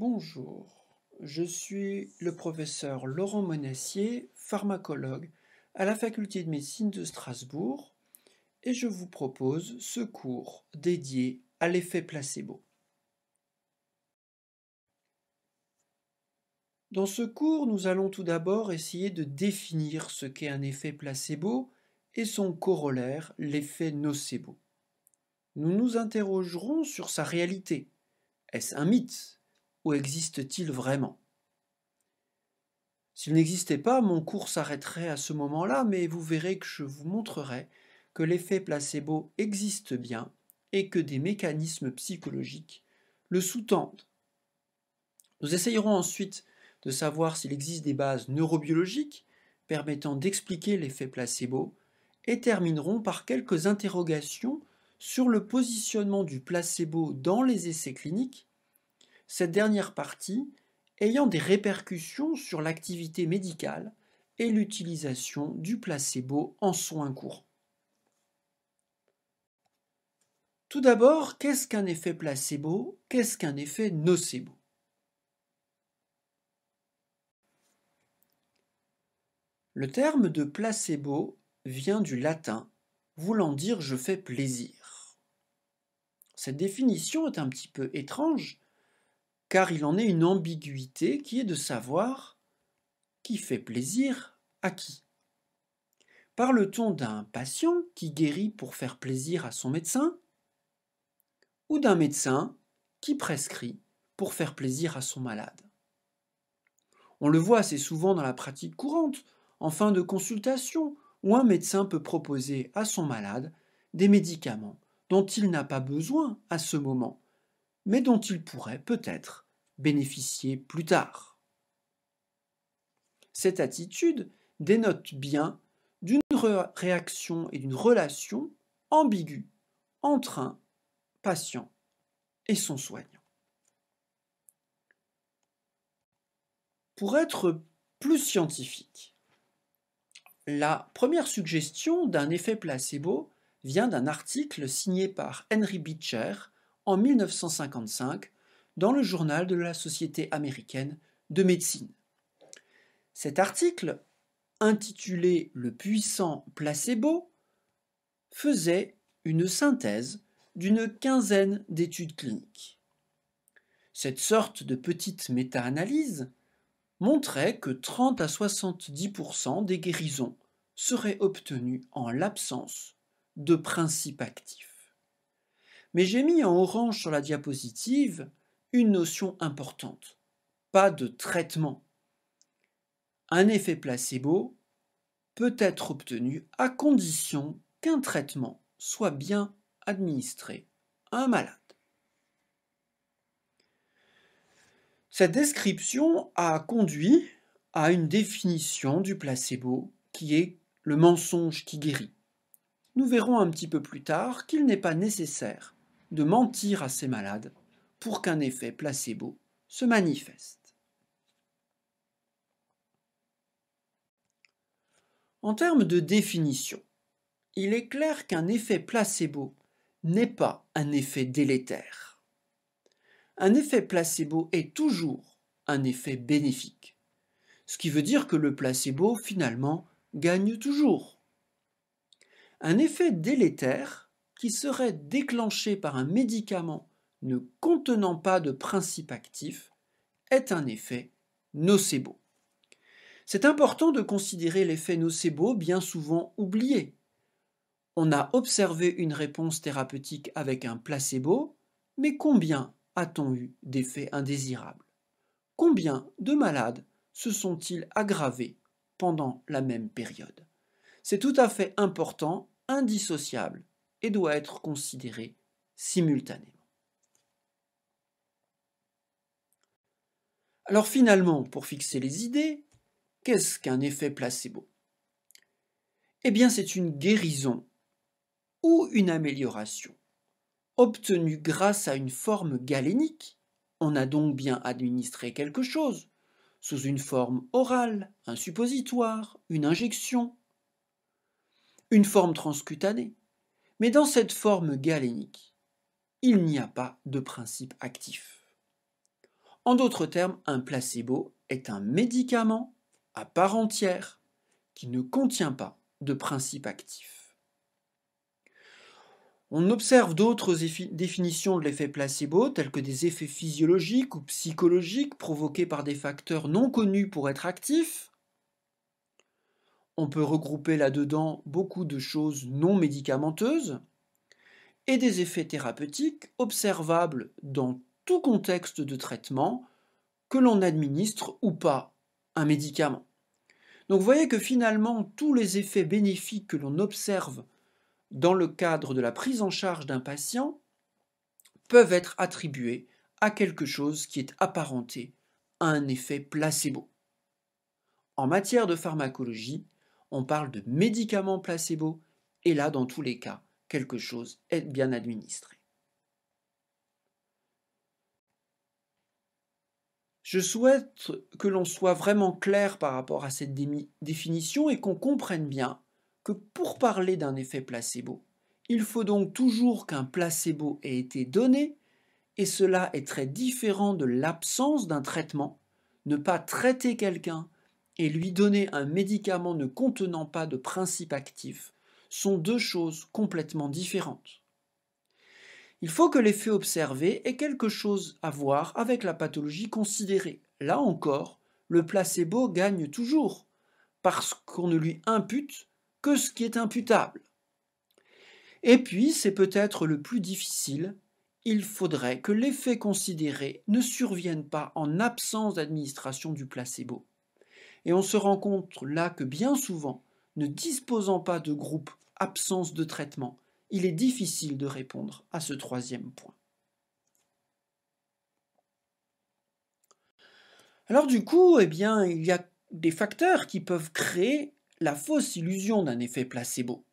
Bonjour, je suis le professeur Laurent Monassier, pharmacologue à la faculté de médecine de Strasbourg, et je vous propose ce cours dédié à l'effet placebo. Dans ce cours, nous allons tout d'abord essayer de définir ce qu'est un effet placebo et son corollaire, l'effet nocebo. Nous nous interrogerons sur sa réalité. Est-ce un mythe ou existe-t-il vraiment S'il n'existait pas, mon cours s'arrêterait à ce moment-là, mais vous verrez que je vous montrerai que l'effet placebo existe bien et que des mécanismes psychologiques le sous-tendent. Nous essayerons ensuite de savoir s'il existe des bases neurobiologiques permettant d'expliquer l'effet placebo et terminerons par quelques interrogations sur le positionnement du placebo dans les essais cliniques cette dernière partie ayant des répercussions sur l'activité médicale et l'utilisation du placebo en soins courants. Tout d'abord, qu'est-ce qu'un effet placebo Qu'est-ce qu'un effet nocebo Le terme de placebo vient du latin, voulant dire je fais plaisir. Cette définition est un petit peu étrange, car il en est une ambiguïté qui est de savoir qui fait plaisir à qui. Parle-t-on d'un patient qui guérit pour faire plaisir à son médecin ou d'un médecin qui prescrit pour faire plaisir à son malade On le voit assez souvent dans la pratique courante, en fin de consultation, où un médecin peut proposer à son malade des médicaments dont il n'a pas besoin à ce moment, mais dont il pourrait peut-être bénéficier plus tard. Cette attitude dénote bien d'une réaction et d'une relation ambiguë entre un patient et son soignant. Pour être plus scientifique, la première suggestion d'un effet placebo vient d'un article signé par Henry Beecher en 1955 dans le journal de la Société américaine de médecine. Cet article, intitulé Le puissant placebo, faisait une synthèse d'une quinzaine d'études cliniques. Cette sorte de petite méta-analyse montrait que 30 à 70% des guérisons seraient obtenues en l'absence de principes actifs. Mais j'ai mis en orange sur la diapositive une notion importante. Pas de traitement. Un effet placebo peut être obtenu à condition qu'un traitement soit bien administré à un malade. Cette description a conduit à une définition du placebo qui est le mensonge qui guérit. Nous verrons un petit peu plus tard qu'il n'est pas nécessaire de mentir à ces malades pour qu'un effet placebo se manifeste. En termes de définition, il est clair qu'un effet placebo n'est pas un effet délétère. Un effet placebo est toujours un effet bénéfique, ce qui veut dire que le placebo finalement gagne toujours. Un effet délétère qui serait déclenché par un médicament ne contenant pas de principe actif est un effet nocebo. C'est important de considérer l'effet nocebo bien souvent oublié. On a observé une réponse thérapeutique avec un placebo, mais combien a-t-on eu d'effets indésirables Combien de malades se sont-ils aggravés pendant la même période C'est tout à fait important, indissociable et doit être considéré simultanément. Alors finalement, pour fixer les idées, qu'est-ce qu'un effet placebo Eh bien c'est une guérison ou une amélioration obtenue grâce à une forme galénique. On a donc bien administré quelque chose, sous une forme orale, un suppositoire, une injection, une forme transcutanée. Mais dans cette forme galénique, il n'y a pas de principe actif. En d'autres termes, un placebo est un médicament à part entière qui ne contient pas de principe actif. On observe d'autres définitions de l'effet placebo, telles que des effets physiologiques ou psychologiques provoqués par des facteurs non connus pour être actifs, on peut regrouper là-dedans beaucoup de choses non médicamenteuses et des effets thérapeutiques observables dans tout contexte de traitement, que l'on administre ou pas un médicament. Donc vous voyez que finalement tous les effets bénéfiques que l'on observe dans le cadre de la prise en charge d'un patient peuvent être attribués à quelque chose qui est apparenté à un effet placebo. En matière de pharmacologie, on parle de médicaments placebo, et là, dans tous les cas, quelque chose est bien administré. Je souhaite que l'on soit vraiment clair par rapport à cette définition et qu'on comprenne bien que pour parler d'un effet placebo, il faut donc toujours qu'un placebo ait été donné, et cela est très différent de l'absence d'un traitement. Ne pas traiter quelqu'un et lui donner un médicament ne contenant pas de principe actif sont deux choses complètement différentes. Il faut que l'effet observé ait quelque chose à voir avec la pathologie considérée. Là encore, le placebo gagne toujours, parce qu'on ne lui impute que ce qui est imputable. Et puis, c'est peut-être le plus difficile, il faudrait que l'effet considéré ne survienne pas en absence d'administration du placebo. Et on se rend compte là que bien souvent, ne disposant pas de groupe absence de traitement, il est difficile de répondre à ce troisième point. Alors du coup, eh bien, il y a des facteurs qui peuvent créer la fausse illusion d'un effet placebo.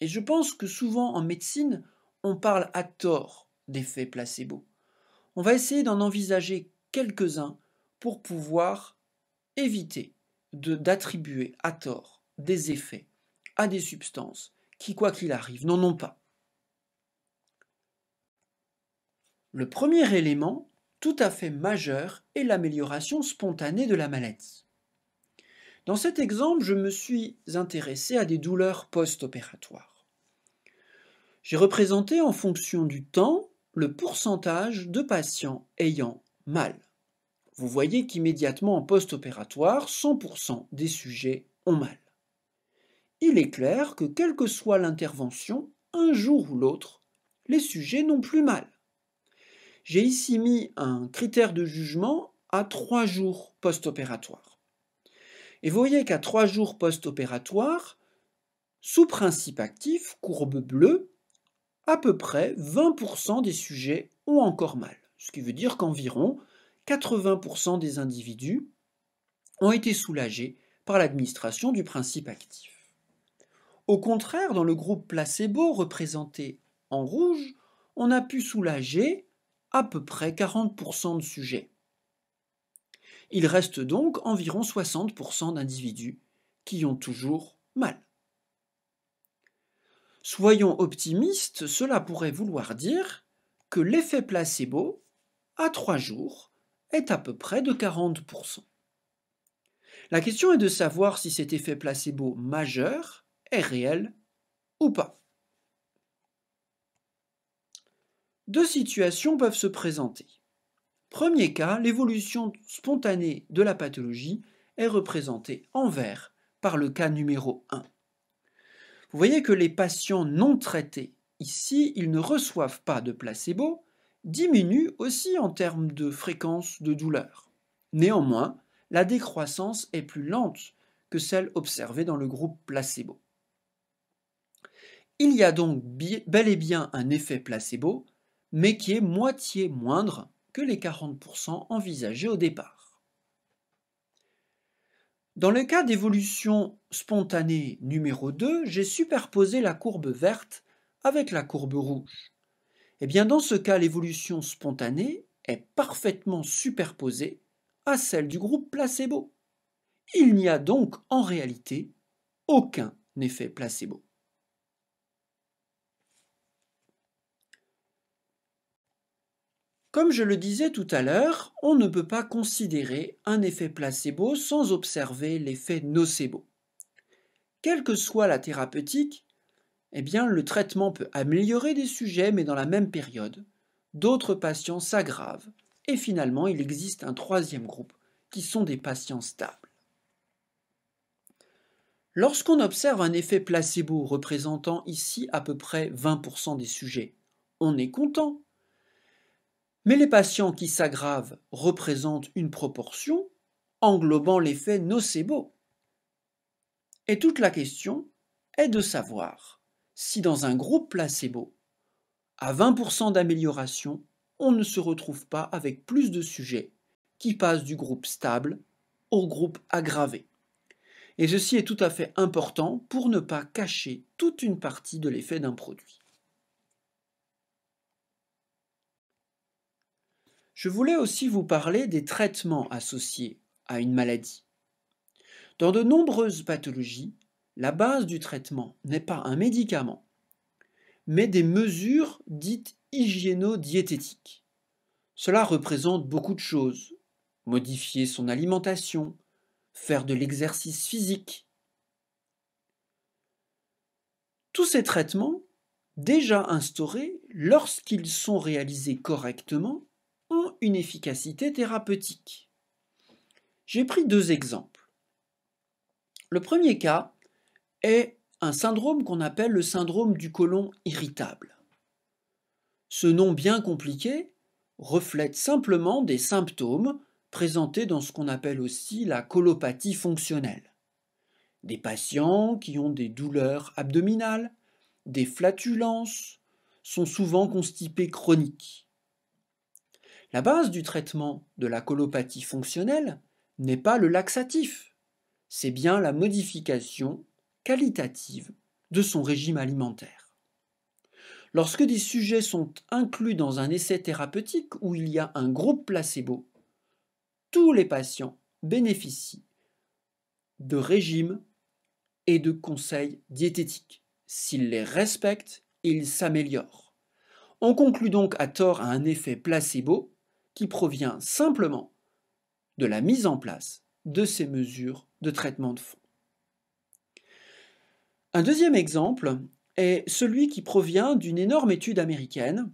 Et je pense que souvent en médecine, on parle à tort d'effet placebo. On va essayer d'en envisager quelques-uns pour pouvoir éviter d'attribuer à tort des effets à des substances qui, quoi qu'il arrive, n'en ont pas. Le premier élément, tout à fait majeur, est l'amélioration spontanée de la maladie. Dans cet exemple, je me suis intéressé à des douleurs post-opératoires. J'ai représenté en fonction du temps le pourcentage de patients ayant mal vous voyez qu'immédiatement en post-opératoire, 100% des sujets ont mal. Il est clair que quelle que soit l'intervention, un jour ou l'autre, les sujets n'ont plus mal. J'ai ici mis un critère de jugement à 3 jours post-opératoire. Et vous voyez qu'à 3 jours post-opératoire, sous principe actif, courbe bleue, à peu près 20% des sujets ont encore mal. Ce qui veut dire qu'environ 80% des individus ont été soulagés par l'administration du principe actif. Au contraire, dans le groupe placebo représenté en rouge, on a pu soulager à peu près 40% de sujets. Il reste donc environ 60% d'individus qui ont toujours mal. Soyons optimistes, cela pourrait vouloir dire que l'effet placebo, à trois jours, est à peu près de 40%. La question est de savoir si cet effet placebo majeur est réel ou pas. Deux situations peuvent se présenter. Premier cas, l'évolution spontanée de la pathologie est représentée en vert par le cas numéro 1. Vous voyez que les patients non traités ici, ils ne reçoivent pas de placebo, diminue aussi en termes de fréquence de douleur. Néanmoins, la décroissance est plus lente que celle observée dans le groupe placebo. Il y a donc bel et bien un effet placebo, mais qui est moitié moindre que les 40% envisagés au départ. Dans le cas d'évolution spontanée numéro 2, j'ai superposé la courbe verte avec la courbe rouge. Eh bien, dans ce cas, l'évolution spontanée est parfaitement superposée à celle du groupe placebo. Il n'y a donc en réalité aucun effet placebo. Comme je le disais tout à l'heure, on ne peut pas considérer un effet placebo sans observer l'effet nocebo. Quelle que soit la thérapeutique, eh bien, le traitement peut améliorer des sujets, mais dans la même période, d'autres patients s'aggravent, et finalement, il existe un troisième groupe, qui sont des patients stables. Lorsqu'on observe un effet placebo représentant ici à peu près 20% des sujets, on est content. Mais les patients qui s'aggravent représentent une proportion englobant l'effet nocebo. Et toute la question est de savoir si dans un groupe placebo, à 20% d'amélioration, on ne se retrouve pas avec plus de sujets qui passent du groupe stable au groupe aggravé. Et ceci est tout à fait important pour ne pas cacher toute une partie de l'effet d'un produit. Je voulais aussi vous parler des traitements associés à une maladie. Dans de nombreuses pathologies, la base du traitement n'est pas un médicament, mais des mesures dites hygiéno-diététiques. Cela représente beaucoup de choses. Modifier son alimentation, faire de l'exercice physique. Tous ces traitements, déjà instaurés, lorsqu'ils sont réalisés correctement, ont une efficacité thérapeutique. J'ai pris deux exemples. Le premier cas est un syndrome qu'on appelle le syndrome du côlon irritable. Ce nom bien compliqué reflète simplement des symptômes présentés dans ce qu'on appelle aussi la colopathie fonctionnelle. Des patients qui ont des douleurs abdominales, des flatulences, sont souvent constipés chroniques. La base du traitement de la colopathie fonctionnelle n'est pas le laxatif, c'est bien la modification qualitative de son régime alimentaire. Lorsque des sujets sont inclus dans un essai thérapeutique où il y a un groupe placebo, tous les patients bénéficient de régimes et de conseils diététiques. S'ils les respectent, ils s'améliorent. On conclut donc à tort à un effet placebo qui provient simplement de la mise en place de ces mesures de traitement de fond. Un deuxième exemple est celui qui provient d'une énorme étude américaine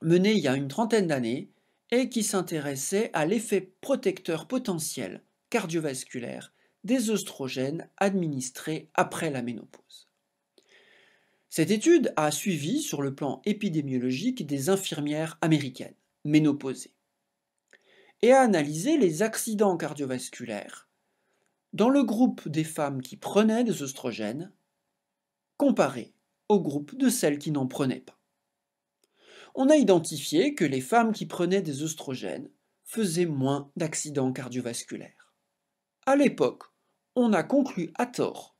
menée il y a une trentaine d'années et qui s'intéressait à l'effet protecteur potentiel cardiovasculaire des oestrogènes administrés après la ménopause. Cette étude a suivi sur le plan épidémiologique des infirmières américaines ménopausées et a analysé les accidents cardiovasculaires dans le groupe des femmes qui prenaient des oestrogènes comparé au groupe de celles qui n'en prenaient pas. On a identifié que les femmes qui prenaient des oestrogènes faisaient moins d'accidents cardiovasculaires. À l'époque, on a conclu à tort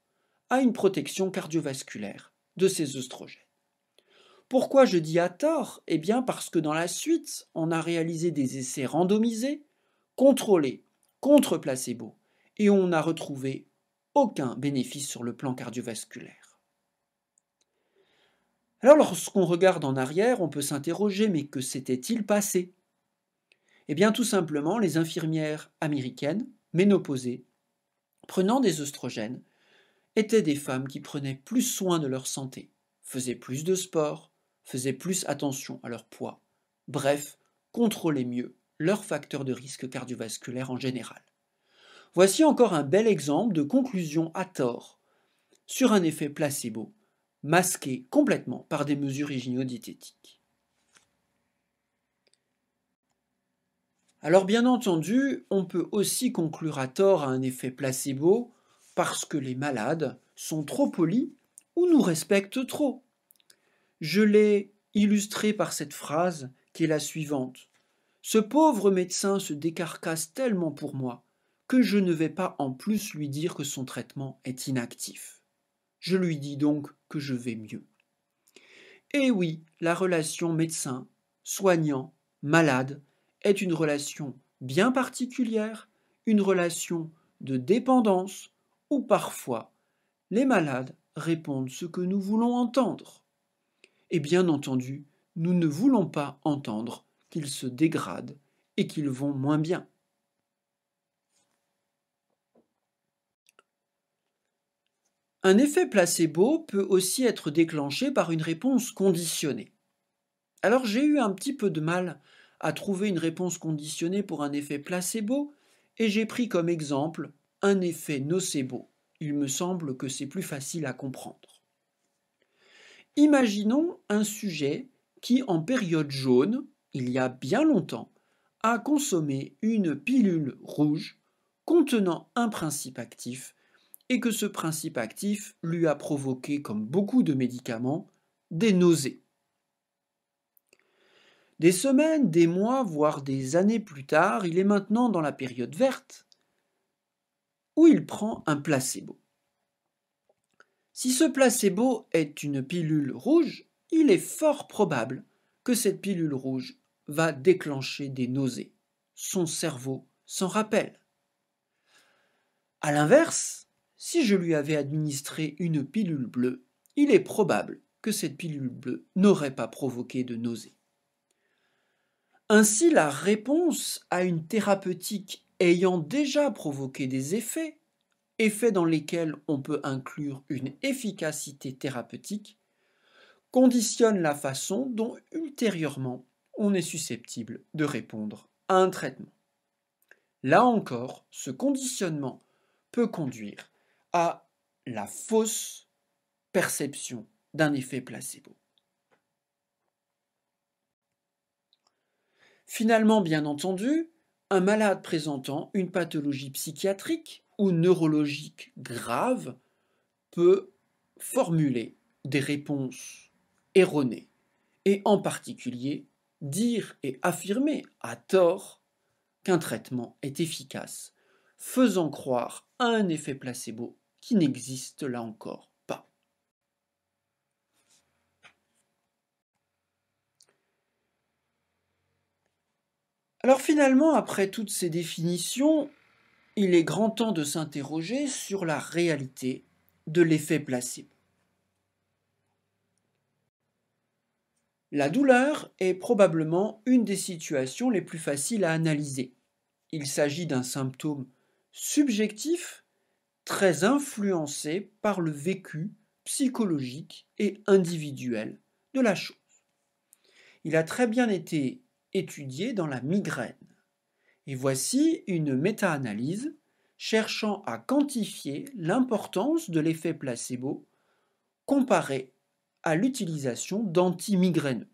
à une protection cardiovasculaire de ces oestrogènes. Pourquoi je dis à tort Eh bien parce que dans la suite, on a réalisé des essais randomisés, contrôlés, contre placebo, et on n'a retrouvé aucun bénéfice sur le plan cardiovasculaire. Alors lorsqu'on regarde en arrière, on peut s'interroger, mais que s'était-il passé Eh bien tout simplement, les infirmières américaines, ménopausées, prenant des oestrogènes, étaient des femmes qui prenaient plus soin de leur santé, faisaient plus de sport, faisaient plus attention à leur poids, bref, contrôlaient mieux leurs facteurs de risque cardiovasculaire en général. Voici encore un bel exemple de conclusion à tort sur un effet placebo masquée complètement par des mesures hyginio-diététiques. Alors bien entendu, on peut aussi conclure à tort à un effet placebo parce que les malades sont trop polis ou nous respectent trop. Je l'ai illustré par cette phrase qui est la suivante. Ce pauvre médecin se décarcasse tellement pour moi que je ne vais pas en plus lui dire que son traitement est inactif. Je lui dis donc que je vais mieux. Et eh oui, la relation médecin, soignant, malade est une relation bien particulière, une relation de dépendance où parfois les malades répondent ce que nous voulons entendre. Et bien entendu, nous ne voulons pas entendre qu'ils se dégradent et qu'ils vont moins bien. Un effet placebo peut aussi être déclenché par une réponse conditionnée. Alors j'ai eu un petit peu de mal à trouver une réponse conditionnée pour un effet placebo, et j'ai pris comme exemple un effet nocebo. Il me semble que c'est plus facile à comprendre. Imaginons un sujet qui, en période jaune, il y a bien longtemps, a consommé une pilule rouge contenant un principe actif et que ce principe actif lui a provoqué, comme beaucoup de médicaments, des nausées. Des semaines, des mois, voire des années plus tard, il est maintenant dans la période verte, où il prend un placebo. Si ce placebo est une pilule rouge, il est fort probable que cette pilule rouge va déclencher des nausées. Son cerveau s'en rappelle. A l'inverse, si je lui avais administré une pilule bleue, il est probable que cette pilule bleue n'aurait pas provoqué de nausée. Ainsi, la réponse à une thérapeutique ayant déjà provoqué des effets, effets dans lesquels on peut inclure une efficacité thérapeutique, conditionne la façon dont ultérieurement on est susceptible de répondre à un traitement. Là encore, ce conditionnement peut conduire à la fausse perception d'un effet placebo. Finalement, bien entendu, un malade présentant une pathologie psychiatrique ou neurologique grave peut formuler des réponses erronées et en particulier dire et affirmer à tort qu'un traitement est efficace, faisant croire un effet placebo qui n'existe là encore pas. Alors finalement, après toutes ces définitions, il est grand temps de s'interroger sur la réalité de l'effet placebo. La douleur est probablement une des situations les plus faciles à analyser. Il s'agit d'un symptôme subjectif très influencé par le vécu psychologique et individuel de la chose. Il a très bien été étudié dans la migraine. Et voici une méta-analyse cherchant à quantifier l'importance de l'effet placebo comparé à l'utilisation d'antimigraineux.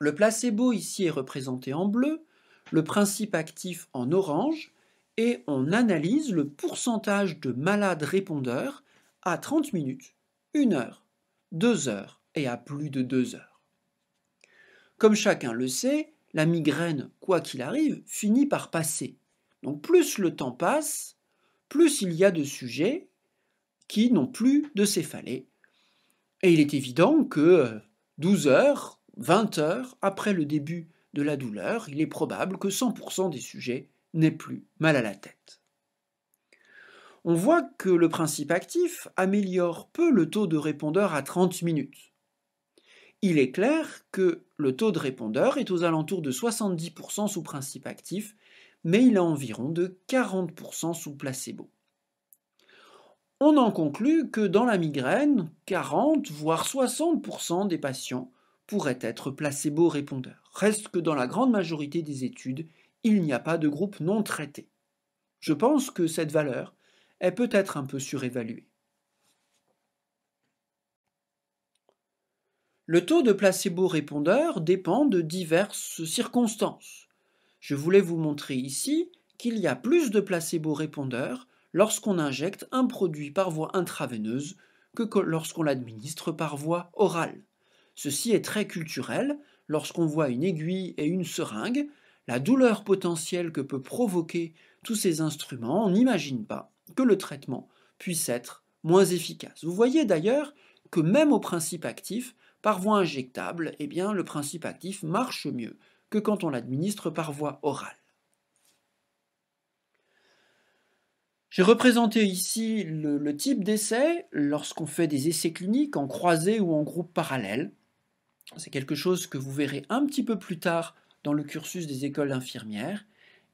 Le placebo ici est représenté en bleu, le principe actif en orange et on analyse le pourcentage de malades répondeurs à 30 minutes, 1 heure, 2 heures et à plus de 2 heures. Comme chacun le sait, la migraine, quoi qu'il arrive, finit par passer. Donc plus le temps passe, plus il y a de sujets qui n'ont plus de céphalée. Et il est évident que 12 heures, 20 heures après le début de la douleur, il est probable que 100% des sujets n'est plus mal à la tête. On voit que le principe actif améliore peu le taux de répondeur à 30 minutes. Il est clair que le taux de répondeur est aux alentours de 70% sous principe actif, mais il est environ de 40% sous placebo. On en conclut que dans la migraine, 40 voire 60% des patients pourraient être placebo-répondeurs. Reste que dans la grande majorité des études, il n'y a pas de groupe non traité. Je pense que cette valeur est peut-être un peu surévaluée. Le taux de placebo répondeur dépend de diverses circonstances. Je voulais vous montrer ici qu'il y a plus de placebo répondeurs lorsqu'on injecte un produit par voie intraveineuse que lorsqu'on l'administre par voie orale. Ceci est très culturel. Lorsqu'on voit une aiguille et une seringue, la douleur potentielle que peut provoquer tous ces instruments, on n'imagine pas que le traitement puisse être moins efficace. Vous voyez d'ailleurs que même au principe actif, par voie injectable, eh bien, le principe actif marche mieux que quand on l'administre par voie orale. J'ai représenté ici le, type d'essai lorsqu'on fait des essais cliniques en croisée ou en groupe parallèle. C'est quelque chose que vous verrez un petit peu plus tard dans le cursus des écoles d'infirmières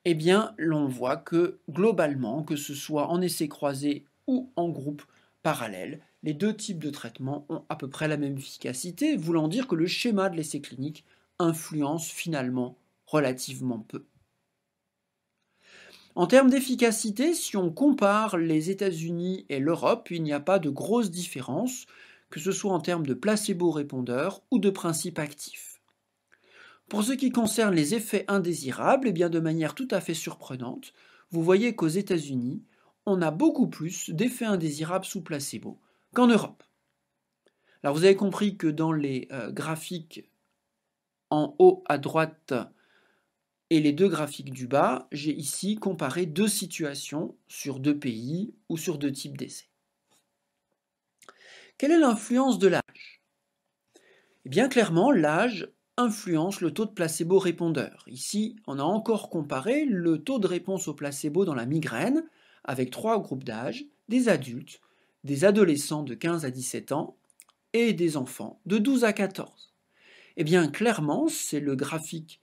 eh bien, l'on voit que globalement, que ce soit en essai croisé ou en groupe parallèle, les deux types de traitements ont à peu près la même efficacité, voulant dire que le schéma de l'essai clinique influence finalement relativement peu. En termes d'efficacité, si on compare les États-Unis et l'Europe, il n'y a pas de grosse différence, que ce soit en termes de placebo répondeur ou de principe actif. Pour ce qui concerne les effets indésirables, et eh bien de manière tout à fait surprenante, vous voyez qu'aux États-Unis, on a beaucoup plus d'effets indésirables sous placebo qu'en Europe. Alors vous avez compris que dans les euh, graphiques en haut à droite et les deux graphiques du bas, j'ai ici comparé deux situations sur deux pays ou sur deux types d'essais. Quelle est l'influence de l'âge eh bien clairement, l'âge influence le taux de placebo répondeur. Ici, on a encore comparé le taux de réponse au placebo dans la migraine avec trois groupes d'âge, des adultes, des adolescents de 15 à 17 ans et des enfants de 12 à 14. Eh bien, clairement, c'est le graphique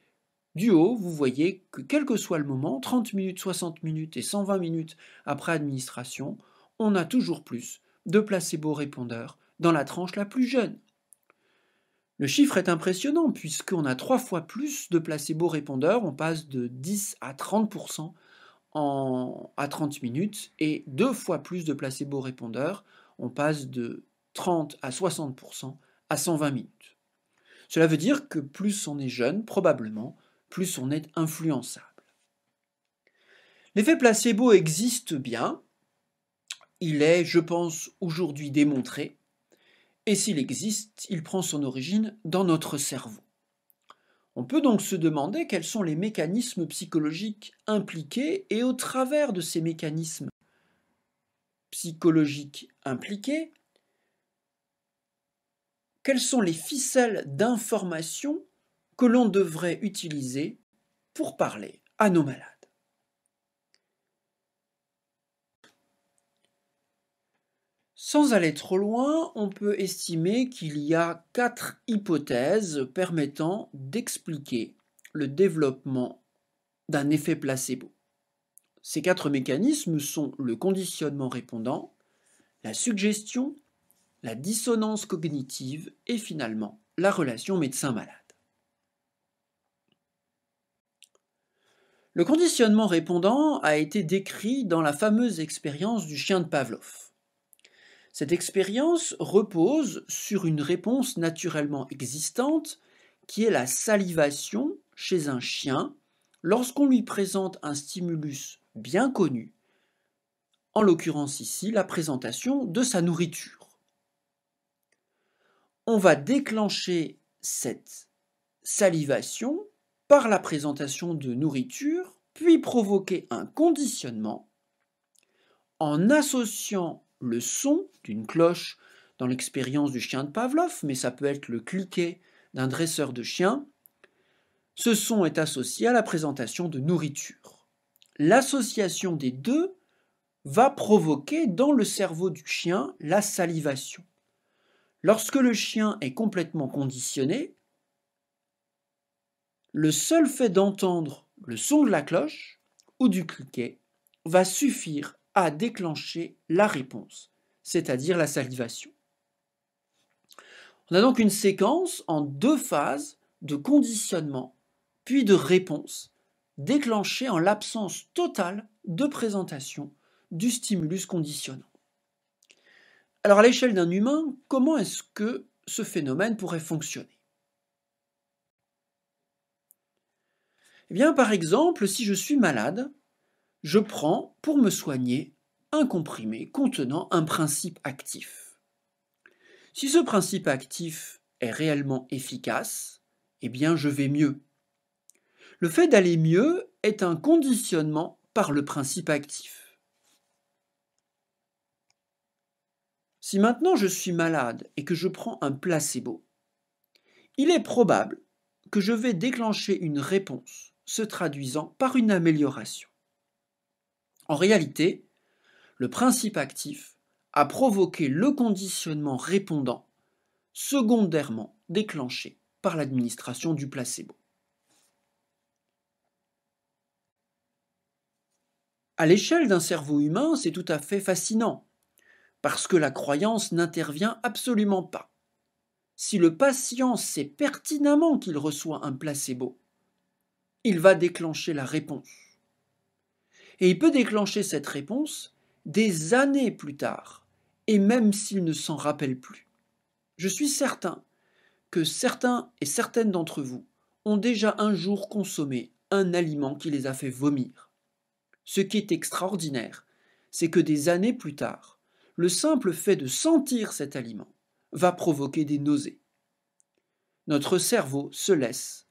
du haut, vous voyez que quel que soit le moment, 30 minutes, 60 minutes et 120 minutes après administration, on a toujours plus de placebo répondeurs dans la tranche la plus jeune. Le chiffre est impressionnant puisqu'on a trois fois plus de placebo répondeurs, on passe de 10 à 30% en, à 30 minutes et deux fois plus de placebo répondeurs, on passe de 30 à 60% à 120 minutes. Cela veut dire que plus on est jeune, probablement, plus on est influençable. L'effet placebo existe bien, il est, je pense, aujourd'hui démontré, et s'il existe, il prend son origine dans notre cerveau. On peut donc se demander quels sont les mécanismes psychologiques impliqués et au travers de ces mécanismes psychologiques impliqués, quelles sont les ficelles d'information que l'on devrait utiliser pour parler à nos malades. Sans aller trop loin, on peut estimer qu'il y a quatre hypothèses permettant d'expliquer le développement d'un effet placebo. Ces quatre mécanismes sont le conditionnement répondant, la suggestion, la dissonance cognitive et finalement la relation médecin-malade. Le conditionnement répondant a été décrit dans la fameuse expérience du chien de Pavlov. Cette expérience repose sur une réponse naturellement existante qui est la salivation chez un chien lorsqu'on lui présente un stimulus bien connu, en l'occurrence ici la présentation de sa nourriture. On va déclencher cette salivation par la présentation de nourriture, puis provoquer un conditionnement en associant le son d'une cloche dans l'expérience du chien de Pavlov, mais ça peut être le cliquet d'un dresseur de chien, Ce son est associé à la présentation de nourriture. L'association des deux va provoquer dans le cerveau du chien la salivation. Lorsque le chien est complètement conditionné, le seul fait d'entendre le son de la cloche ou du cliquet va suffire à déclencher la réponse, c'est-à-dire la salivation. On a donc une séquence en deux phases de conditionnement puis de réponse déclenchée en l'absence totale de présentation du stimulus conditionnant. Alors à l'échelle d'un humain, comment est-ce que ce phénomène pourrait fonctionner Eh bien par exemple, si je suis malade, je prends pour me soigner un comprimé contenant un principe actif. Si ce principe actif est réellement efficace, eh bien je vais mieux. Le fait d'aller mieux est un conditionnement par le principe actif. Si maintenant je suis malade et que je prends un placebo, il est probable que je vais déclencher une réponse se traduisant par une amélioration. En réalité, le principe actif a provoqué le conditionnement répondant, secondairement déclenché par l'administration du placebo. À l'échelle d'un cerveau humain, c'est tout à fait fascinant, parce que la croyance n'intervient absolument pas. Si le patient sait pertinemment qu'il reçoit un placebo, il va déclencher la réponse. Et il peut déclencher cette réponse des années plus tard, et même s'il ne s'en rappelle plus. Je suis certain que certains et certaines d'entre vous ont déjà un jour consommé un aliment qui les a fait vomir. Ce qui est extraordinaire, c'est que des années plus tard, le simple fait de sentir cet aliment va provoquer des nausées. Notre cerveau se laisse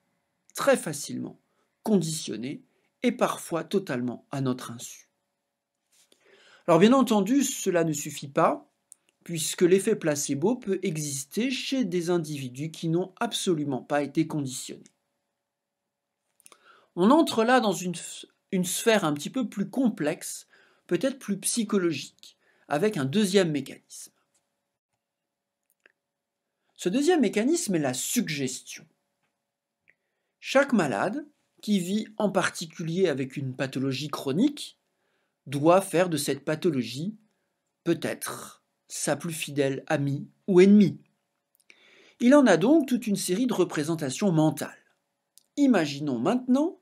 très facilement conditionner et parfois totalement à notre insu. Alors bien entendu, cela ne suffit pas, puisque l'effet placebo peut exister chez des individus qui n'ont absolument pas été conditionnés. On entre là dans une, une sphère un petit peu plus complexe, peut-être plus psychologique, avec un deuxième mécanisme. Ce deuxième mécanisme est la suggestion. Chaque malade qui vit en particulier avec une pathologie chronique doit faire de cette pathologie peut-être sa plus fidèle amie ou ennemie. Il en a donc toute une série de représentations mentales. Imaginons maintenant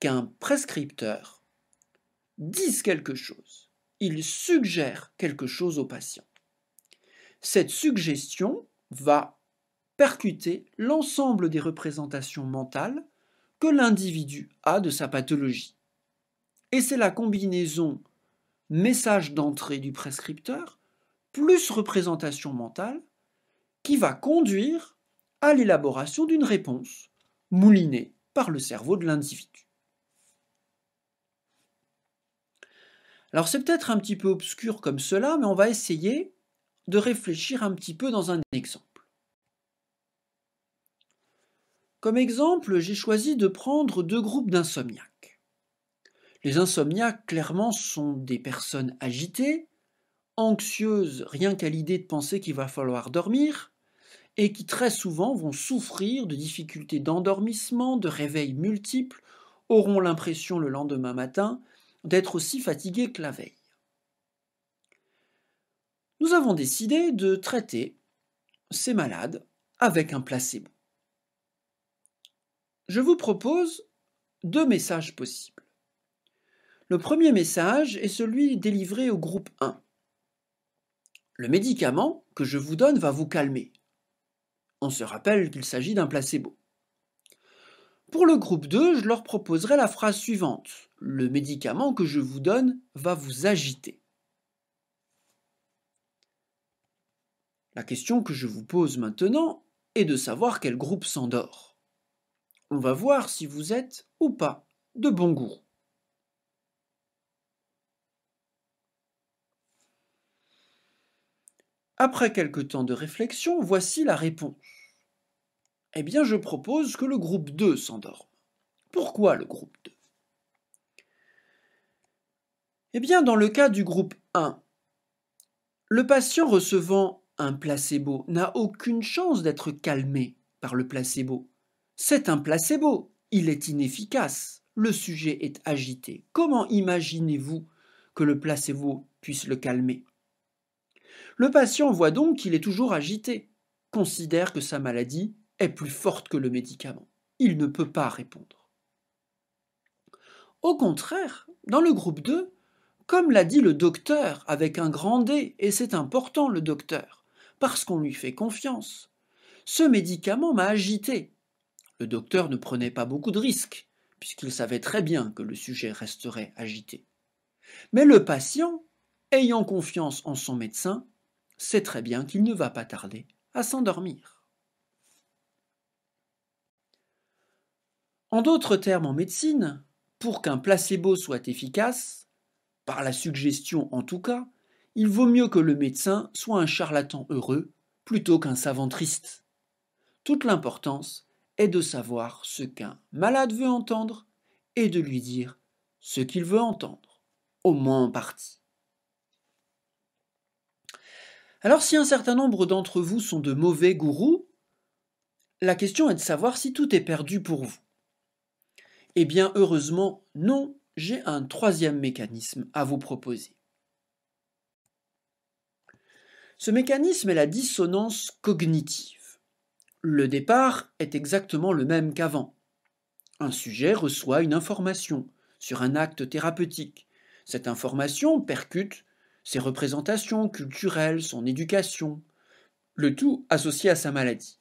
qu'un prescripteur dise quelque chose, il suggère quelque chose au patient. Cette suggestion va percuter l'ensemble des représentations mentales l'individu a de sa pathologie. Et c'est la combinaison message d'entrée du prescripteur plus représentation mentale qui va conduire à l'élaboration d'une réponse moulinée par le cerveau de l'individu. Alors c'est peut-être un petit peu obscur comme cela, mais on va essayer de réfléchir un petit peu dans un exemple. Comme exemple, j'ai choisi de prendre deux groupes d'insomniaques. Les insomniaques, clairement, sont des personnes agitées, anxieuses rien qu'à l'idée de penser qu'il va falloir dormir, et qui très souvent vont souffrir de difficultés d'endormissement, de réveils multiples, auront l'impression le lendemain matin d'être aussi fatigués que la veille. Nous avons décidé de traiter ces malades avec un placebo je vous propose deux messages possibles. Le premier message est celui délivré au groupe 1. Le médicament que je vous donne va vous calmer. On se rappelle qu'il s'agit d'un placebo. Pour le groupe 2, je leur proposerai la phrase suivante. Le médicament que je vous donne va vous agiter. La question que je vous pose maintenant est de savoir quel groupe s'endort. On va voir si vous êtes ou pas de bon goût. Après quelque temps de réflexion, voici la réponse. Eh bien, je propose que le groupe 2 s'endorme. Pourquoi le groupe 2 Eh bien, dans le cas du groupe 1, le patient recevant un placebo n'a aucune chance d'être calmé par le placebo. C'est un placebo, il est inefficace, le sujet est agité. Comment imaginez-vous que le placebo puisse le calmer Le patient voit donc qu'il est toujours agité, considère que sa maladie est plus forte que le médicament. Il ne peut pas répondre. Au contraire, dans le groupe 2, comme l'a dit le docteur avec un grand D, et c'est important le docteur, parce qu'on lui fait confiance, ce médicament m'a agité, le docteur ne prenait pas beaucoup de risques, puisqu'il savait très bien que le sujet resterait agité. Mais le patient, ayant confiance en son médecin, sait très bien qu'il ne va pas tarder à s'endormir. En d'autres termes en médecine, pour qu'un placebo soit efficace, par la suggestion en tout cas, il vaut mieux que le médecin soit un charlatan heureux plutôt qu'un savant triste. Toute l'importance est de savoir ce qu'un malade veut entendre et de lui dire ce qu'il veut entendre, au moins en partie. Alors si un certain nombre d'entre vous sont de mauvais gourous, la question est de savoir si tout est perdu pour vous. Eh bien, heureusement, non, j'ai un troisième mécanisme à vous proposer. Ce mécanisme est la dissonance cognitive. Le départ est exactement le même qu'avant. Un sujet reçoit une information sur un acte thérapeutique. Cette information percute ses représentations culturelles, son éducation, le tout associé à sa maladie.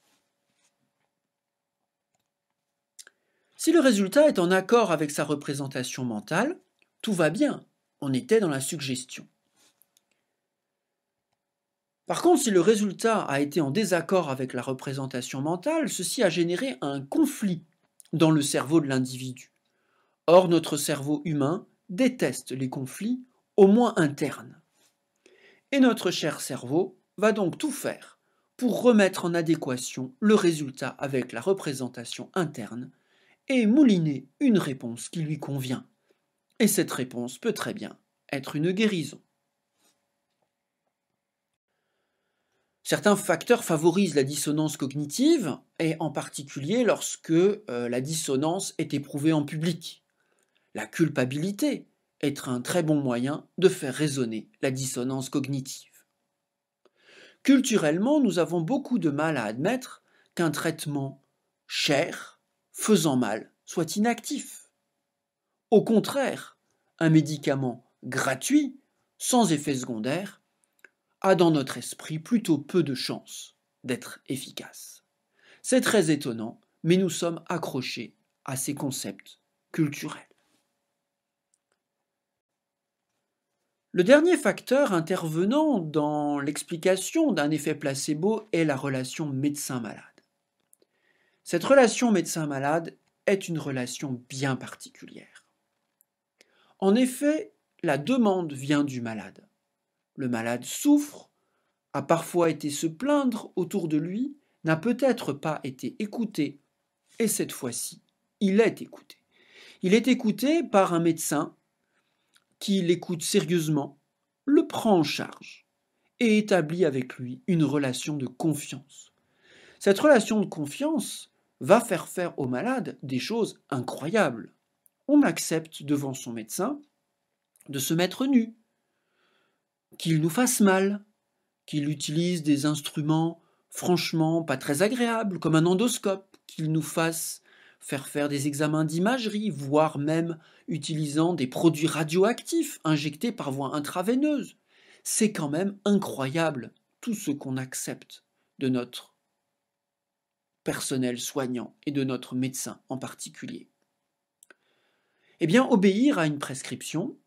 Si le résultat est en accord avec sa représentation mentale, tout va bien, on était dans la suggestion. Par contre, si le résultat a été en désaccord avec la représentation mentale, ceci a généré un conflit dans le cerveau de l'individu. Or, notre cerveau humain déteste les conflits, au moins internes. Et notre cher cerveau va donc tout faire pour remettre en adéquation le résultat avec la représentation interne et mouliner une réponse qui lui convient. Et cette réponse peut très bien être une guérison. Certains facteurs favorisent la dissonance cognitive, et en particulier lorsque euh, la dissonance est éprouvée en public. La culpabilité est un très bon moyen de faire résonner la dissonance cognitive. Culturellement, nous avons beaucoup de mal à admettre qu'un traitement cher, faisant mal, soit inactif. Au contraire, un médicament gratuit, sans effet secondaire, a dans notre esprit plutôt peu de chances d'être efficace. C'est très étonnant, mais nous sommes accrochés à ces concepts culturels. Le dernier facteur intervenant dans l'explication d'un effet placebo est la relation médecin-malade. Cette relation médecin-malade est une relation bien particulière. En effet, la demande vient du malade. Le malade souffre, a parfois été se plaindre autour de lui, n'a peut-être pas été écouté, et cette fois-ci, il est écouté. Il est écouté par un médecin qui l'écoute sérieusement, le prend en charge et établit avec lui une relation de confiance. Cette relation de confiance va faire faire au malade des choses incroyables. On accepte devant son médecin de se mettre nu, qu'il nous fasse mal, qu'il utilise des instruments franchement pas très agréables, comme un endoscope, qu'il nous fasse faire faire des examens d'imagerie, voire même utilisant des produits radioactifs injectés par voie intraveineuse. C'est quand même incroyable tout ce qu'on accepte de notre personnel soignant et de notre médecin en particulier. Eh bien, obéir à une prescription,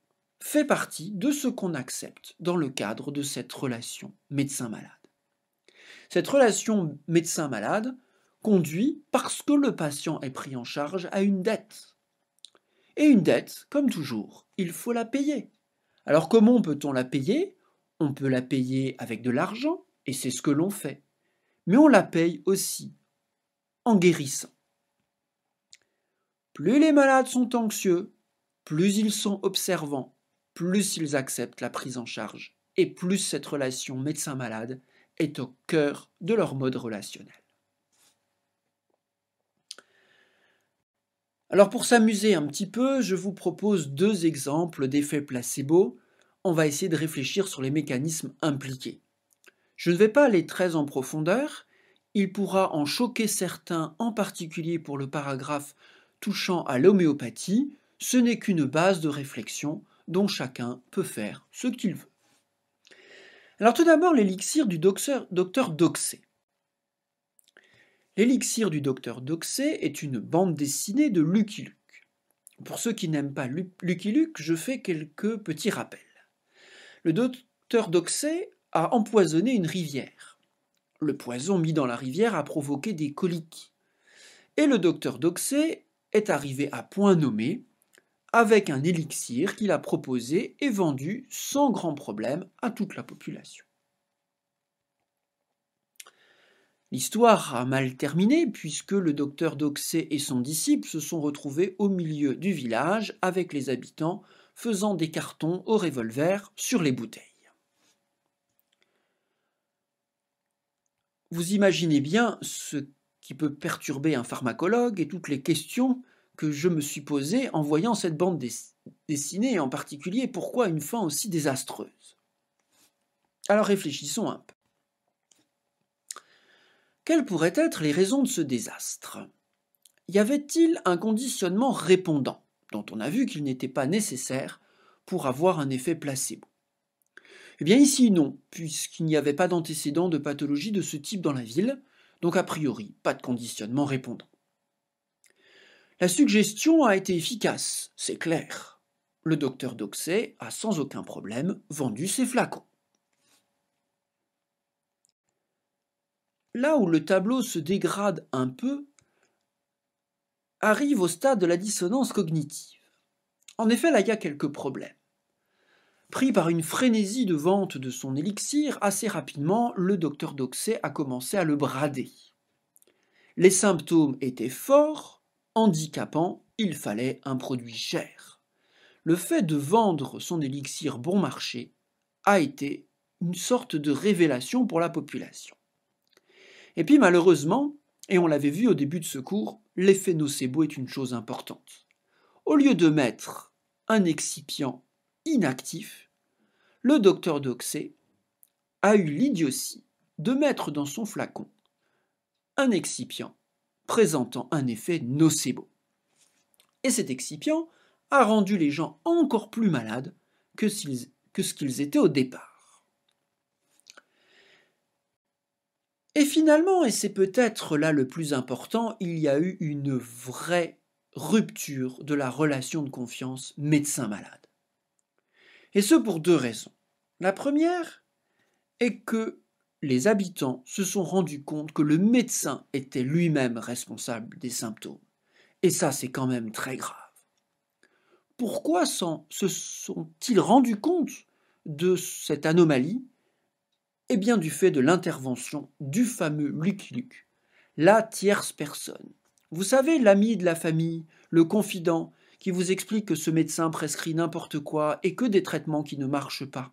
fait partie de ce qu'on accepte dans le cadre de cette relation médecin-malade. Cette relation médecin-malade conduit, parce que le patient est pris en charge, à une dette. Et une dette, comme toujours, il faut la payer. Alors comment peut-on la payer On peut la payer avec de l'argent, et c'est ce que l'on fait. Mais on la paye aussi en guérissant. Plus les malades sont anxieux, plus ils sont observants, plus ils acceptent la prise en charge et plus cette relation médecin-malade est au cœur de leur mode relationnel. Alors pour s'amuser un petit peu, je vous propose deux exemples d'effets placebo. On va essayer de réfléchir sur les mécanismes impliqués. Je ne vais pas aller très en profondeur, il pourra en choquer certains, en particulier pour le paragraphe touchant à l'homéopathie, ce n'est qu'une base de réflexion dont chacun peut faire ce qu'il veut. Alors tout d'abord l'élixir du docteur, Doxé. L'élixir du docteur Doxé est une bande dessinée de Lucky Luke. Pour ceux qui n'aiment pas Lucky Luke, je fais quelques petits rappels. Le docteur Doxé a empoisonné une rivière. Le poison mis dans la rivière a provoqué des coliques. Et le docteur Doxé est arrivé à point nommé avec un élixir qu'il a proposé et vendu sans grand problème à toute la population. L'histoire a mal terminé puisque le docteur Doxé et son disciple se sont retrouvés au milieu du village avec les habitants faisant des cartons au revolver sur les bouteilles. Vous imaginez bien ce qui peut perturber un pharmacologue et toutes les questions que je me suis posé en voyant cette bande dessinée, en particulier pourquoi une fin aussi désastreuse. Alors réfléchissons un peu. Quelles pourraient être les raisons de ce désastre Y avait-il un conditionnement répondant, dont on a vu qu'il n'était pas nécessaire pour avoir un effet placebo Eh bien ici non, puisqu'il n'y avait pas d'antécédent de pathologie de ce type dans la ville, donc a priori pas de conditionnement répondant. La suggestion a été efficace, c'est clair. Le docteur Doxey a sans aucun problème vendu ses flacons. Là où le tableau se dégrade un peu, arrive au stade de la dissonance cognitive. En effet, là, il y a quelques problèmes. Pris par une frénésie de vente de son élixir, assez rapidement, le docteur Doxey a commencé à le brader. Les symptômes étaient forts, handicapant, il fallait un produit cher. Le fait de vendre son élixir bon marché a été une sorte de révélation pour la population. Et puis malheureusement, et on l'avait vu au début de ce cours, l'effet nocebo est une chose importante. Au lieu de mettre un excipient inactif, le docteur Doxé a eu l'idiotie de mettre dans son flacon un excipient présentant un effet nocebo. Et cet excipient a rendu les gens encore plus malades que, que ce qu'ils étaient au départ. Et finalement, et c'est peut-être là le plus important, il y a eu une vraie rupture de la relation de confiance médecin-malade. Et ce pour deux raisons. La première est que les habitants se sont rendus compte que le médecin était lui-même responsable des symptômes. Et ça, c'est quand même très grave. Pourquoi se sont-ils rendus compte de cette anomalie Eh bien, du fait de l'intervention du fameux Lucky Luc, la tierce personne. Vous savez, l'ami de la famille, le confident, qui vous explique que ce médecin prescrit n'importe quoi et que des traitements qui ne marchent pas,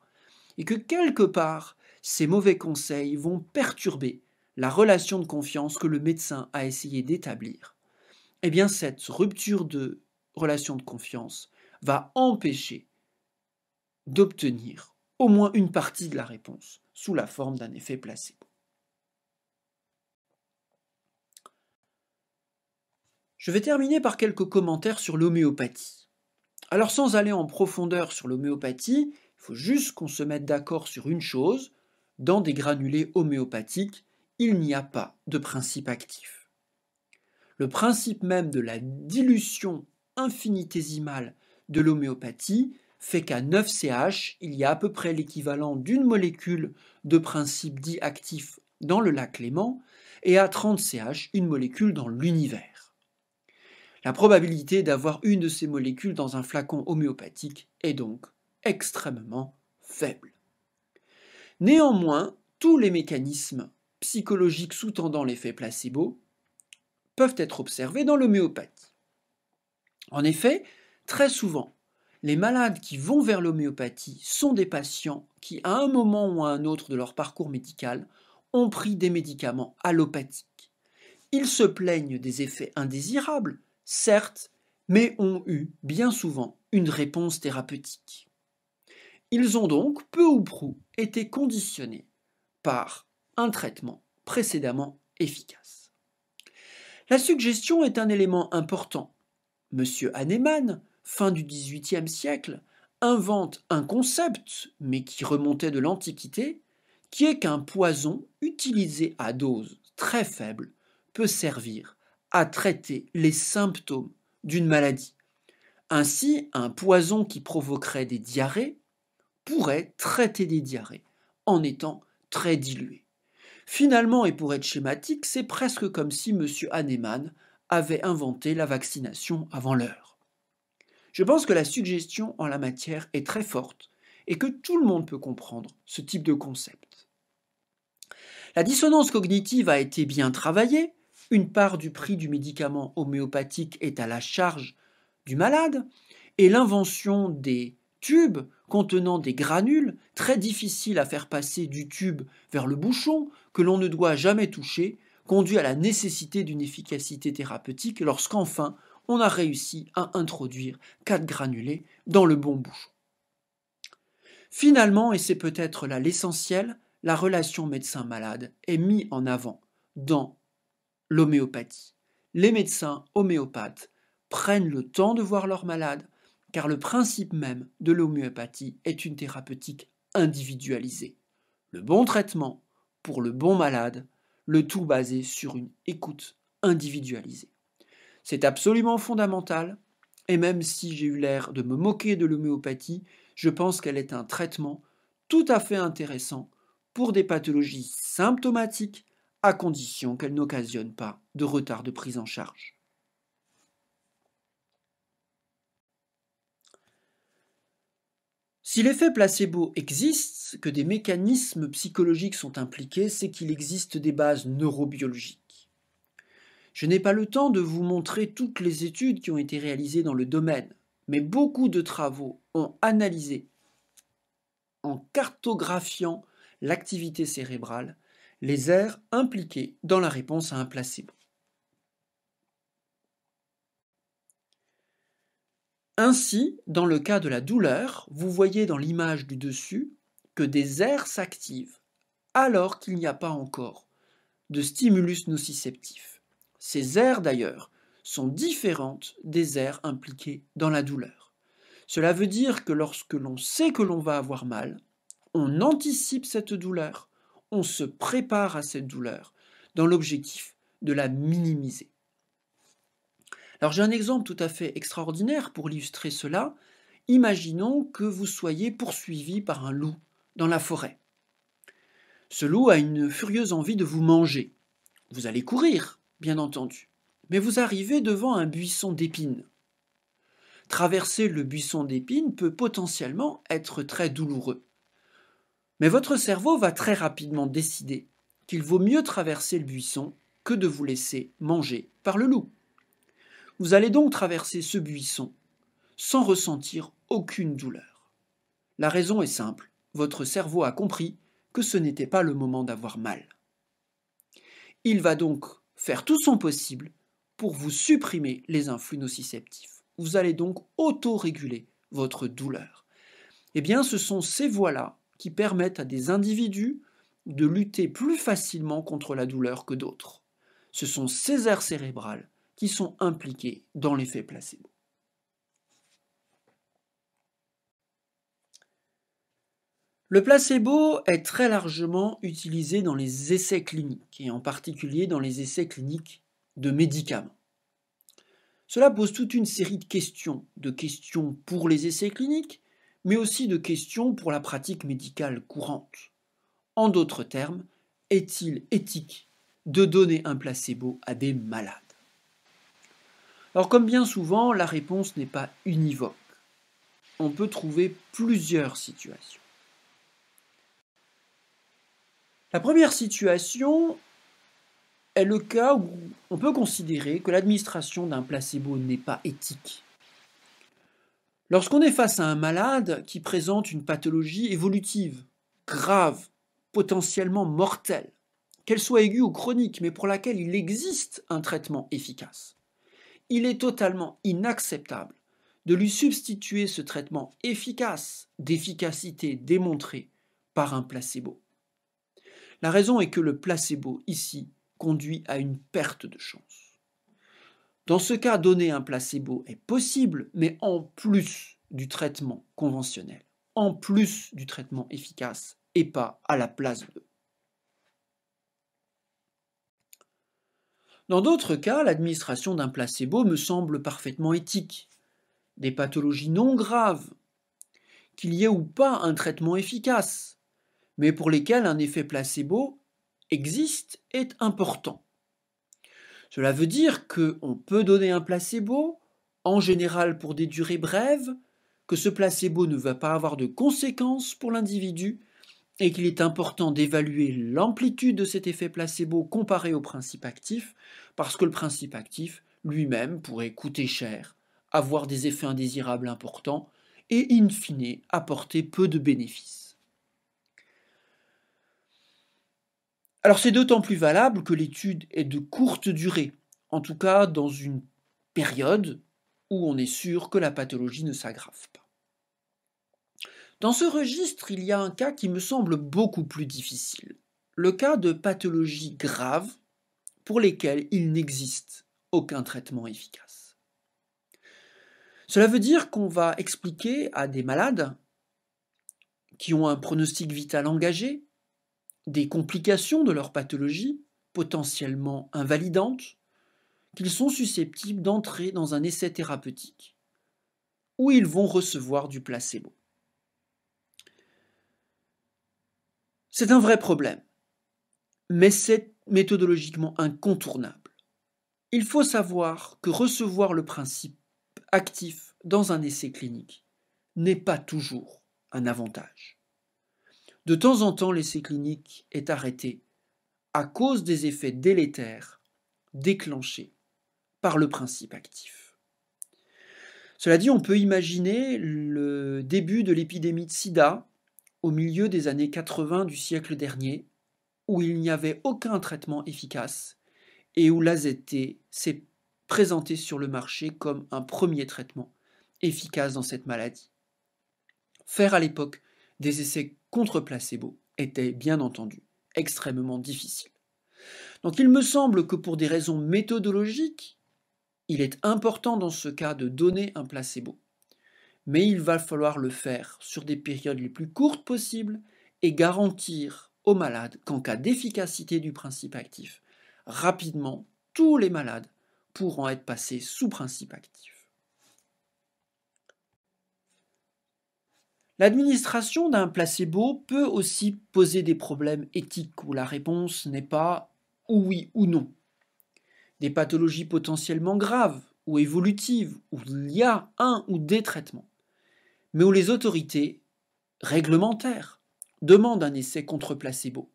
et que quelque part, ces mauvais conseils vont perturber la relation de confiance que le médecin a essayé d'établir. Eh bien, cette rupture de relation de confiance va empêcher d'obtenir au moins une partie de la réponse sous la forme d'un effet placebo. Je vais terminer par quelques commentaires sur l'homéopathie. Alors sans aller en profondeur sur l'homéopathie, il faut juste qu'on se mette d'accord sur une chose, dans des granulés homéopathiques, il n'y a pas de principe actif. Le principe même de la dilution infinitésimale de l'homéopathie fait qu'à 9CH, il y a à peu près l'équivalent d'une molécule de principe dit actif dans le lac Léman et à 30CH, une molécule dans l'univers. La probabilité d'avoir une de ces molécules dans un flacon homéopathique est donc extrêmement faible. Néanmoins, tous les mécanismes psychologiques sous-tendant l'effet placebo peuvent être observés dans l'homéopathie. En effet, très souvent, les malades qui vont vers l'homéopathie sont des patients qui, à un moment ou à un autre de leur parcours médical, ont pris des médicaments allopathiques. Ils se plaignent des effets indésirables, certes, mais ont eu, bien souvent, une réponse thérapeutique. Ils ont donc, peu ou prou, était conditionné par un traitement précédemment efficace. La suggestion est un élément important. Monsieur Hahnemann, fin du XVIIIe siècle, invente un concept, mais qui remontait de l'Antiquité, qui est qu'un poison utilisé à dose très faible peut servir à traiter les symptômes d'une maladie. Ainsi, un poison qui provoquerait des diarrhées pourrait traiter des diarrhées en étant très dilué. Finalement, et pour être schématique, c'est presque comme si M. Hahnemann avait inventé la vaccination avant l'heure. Je pense que la suggestion en la matière est très forte et que tout le monde peut comprendre ce type de concept. La dissonance cognitive a été bien travaillée, une part du prix du médicament homéopathique est à la charge du malade, et l'invention des Tube contenant des granules, très difficiles à faire passer du tube vers le bouchon, que l'on ne doit jamais toucher, conduit à la nécessité d'une efficacité thérapeutique lorsqu'enfin on a réussi à introduire quatre granulés dans le bon bouchon. Finalement, et c'est peut-être là l'essentiel, la relation médecin-malade est mise en avant dans l'homéopathie. Les médecins homéopathes prennent le temps de voir leurs malades, car le principe même de l'homéopathie est une thérapeutique individualisée. Le bon traitement pour le bon malade, le tout basé sur une écoute individualisée. C'est absolument fondamental, et même si j'ai eu l'air de me moquer de l'homéopathie, je pense qu'elle est un traitement tout à fait intéressant pour des pathologies symptomatiques, à condition qu'elle n'occasionne pas de retard de prise en charge. Si l'effet placebo existe, que des mécanismes psychologiques sont impliqués, c'est qu'il existe des bases neurobiologiques. Je n'ai pas le temps de vous montrer toutes les études qui ont été réalisées dans le domaine, mais beaucoup de travaux ont analysé, en cartographiant l'activité cérébrale, les aires impliquées dans la réponse à un placebo. Ainsi, dans le cas de la douleur, vous voyez dans l'image du dessus que des aires s'activent alors qu'il n'y a pas encore de stimulus nociceptif. Ces aires d'ailleurs sont différentes des aires impliquées dans la douleur. Cela veut dire que lorsque l'on sait que l'on va avoir mal, on anticipe cette douleur, on se prépare à cette douleur dans l'objectif de la minimiser. Alors j'ai un exemple tout à fait extraordinaire pour illustrer cela. Imaginons que vous soyez poursuivi par un loup dans la forêt. Ce loup a une furieuse envie de vous manger. Vous allez courir, bien entendu, mais vous arrivez devant un buisson d'épines. Traverser le buisson d'épines peut potentiellement être très douloureux. Mais votre cerveau va très rapidement décider qu'il vaut mieux traverser le buisson que de vous laisser manger par le loup. Vous allez donc traverser ce buisson sans ressentir aucune douleur. La raison est simple, votre cerveau a compris que ce n'était pas le moment d'avoir mal. Il va donc faire tout son possible pour vous supprimer les influx nociceptifs. Vous allez donc auto-réguler votre douleur. Eh bien, ce sont ces voies-là qui permettent à des individus de lutter plus facilement contre la douleur que d'autres. Ce sont ces aires cérébrales qui sont impliqués dans l'effet placebo. Le placebo est très largement utilisé dans les essais cliniques, et en particulier dans les essais cliniques de médicaments. Cela pose toute une série de questions, de questions pour les essais cliniques, mais aussi de questions pour la pratique médicale courante. En d'autres termes, est-il éthique de donner un placebo à des malades alors comme bien souvent, la réponse n'est pas univoque. On peut trouver plusieurs situations. La première situation est le cas où on peut considérer que l'administration d'un placebo n'est pas éthique. Lorsqu'on est face à un malade qui présente une pathologie évolutive, grave, potentiellement mortelle, qu'elle soit aiguë ou chronique, mais pour laquelle il existe un traitement efficace il est totalement inacceptable de lui substituer ce traitement efficace, d'efficacité démontrée, par un placebo. La raison est que le placebo, ici, conduit à une perte de chance. Dans ce cas, donner un placebo est possible, mais en plus du traitement conventionnel, en plus du traitement efficace, et pas à la place de. Dans d'autres cas, l'administration d'un placebo me semble parfaitement éthique. Des pathologies non graves, qu'il y ait ou pas un traitement efficace, mais pour lesquelles un effet placebo existe est important. Cela veut dire qu'on peut donner un placebo, en général pour des durées brèves, que ce placebo ne va pas avoir de conséquences pour l'individu et qu'il est important d'évaluer l'amplitude de cet effet placebo comparé au principe actif, parce que le principe actif lui-même pourrait coûter cher, avoir des effets indésirables importants, et in fine apporter peu de bénéfices. Alors c'est d'autant plus valable que l'étude est de courte durée, en tout cas dans une période où on est sûr que la pathologie ne s'aggrave pas. Dans ce registre, il y a un cas qui me semble beaucoup plus difficile, le cas de pathologies graves pour lesquelles il n'existe aucun traitement efficace. Cela veut dire qu'on va expliquer à des malades qui ont un pronostic vital engagé, des complications de leur pathologie potentiellement invalidantes, qu'ils sont susceptibles d'entrer dans un essai thérapeutique où ils vont recevoir du placebo. C'est un vrai problème, mais c'est méthodologiquement incontournable. Il faut savoir que recevoir le principe actif dans un essai clinique n'est pas toujours un avantage. De temps en temps, l'essai clinique est arrêté à cause des effets délétères déclenchés par le principe actif. Cela dit, on peut imaginer le début de l'épidémie de sida au milieu des années 80 du siècle dernier, où il n'y avait aucun traitement efficace et où l'AZT s'est présenté sur le marché comme un premier traitement efficace dans cette maladie. Faire à l'époque des essais contre placebo était bien entendu extrêmement difficile. Donc il me semble que pour des raisons méthodologiques, il est important dans ce cas de donner un placebo mais il va falloir le faire sur des périodes les plus courtes possibles et garantir aux malades qu'en cas d'efficacité du principe actif, rapidement, tous les malades pourront être passés sous principe actif. L'administration d'un placebo peut aussi poser des problèmes éthiques où la réponse n'est pas oui ou non. Des pathologies potentiellement graves ou évolutives où il y a un ou des traitements mais où les autorités réglementaires demandent un essai contre placebo,